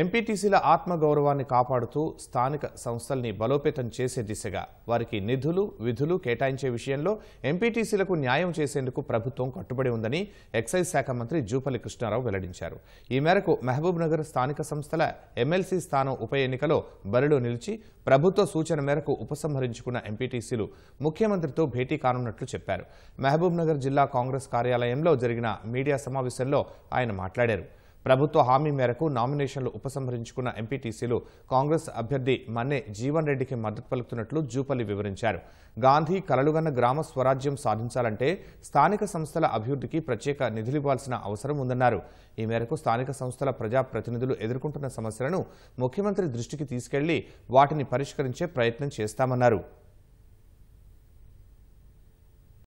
ఎంపీటీసీల ఆత్మగౌరవాన్ని కాపాడుతూ స్థానిక సంస్థల్ని బలోపేతం చేసే దిశగా వారికి నిధులు విధులు కేటాయించే విషయంలో ఎంపీటీసీలకు న్యాయం చేసేందుకు ప్రభుత్వం కట్టుబడి ఉందని ఎక్సైజ్ శాఖ మంత్రి జూపల్లి కృష్ణారావు వెల్లడించారు ఈ మేరకు నగర్ స్థానిక సంస్థల ఎమ్మెల్సీ స్థానం ఉప ఎన్నికలో బరిలో నిలిచి ప్రభుత్వ సూచన మేరకు ఉపసంహరించుకున్న ఎంపీటీసీలు ముఖ్యమంత్రితో భేటీ కానున్నట్లు చెప్పారు మహబూబ్నగర్ జిల్లా కాంగ్రెస్ కార్యాలయంలో జరిగిన మీడియా సమావేశంలో ఆయన మాట్లాడారు ప్రభుత్వ హామీ మేరకు నామినేషన్లు ఉపసంహరించుకున్న ఎంపీటీసీలు కాంగ్రెస్ అభ్యర్థి మన్నే జీవన్ రెడ్డికి మద్దతు పలుకుతున్నట్లు జూపల్లి వివరించారు గాంధీ కలలుగన్న గ్రామ స్వరాజ్యం సాధించాలంటే స్థానిక సంస్థల అభివృద్ధికి ప్రత్యేక నిధులివ్వాల్సిన అవసరం ఉందన్నారు ఈ మేరకు స్థానిక సంస్థల ప్రజాప్రతినిధులు ఎదుర్కొంటున్న సమస్యలను ముఖ్యమంత్రి దృష్టికి తీసుకెళ్లి వాటిని పరిష్కరించే ప్రయత్నం చేస్తామన్నారు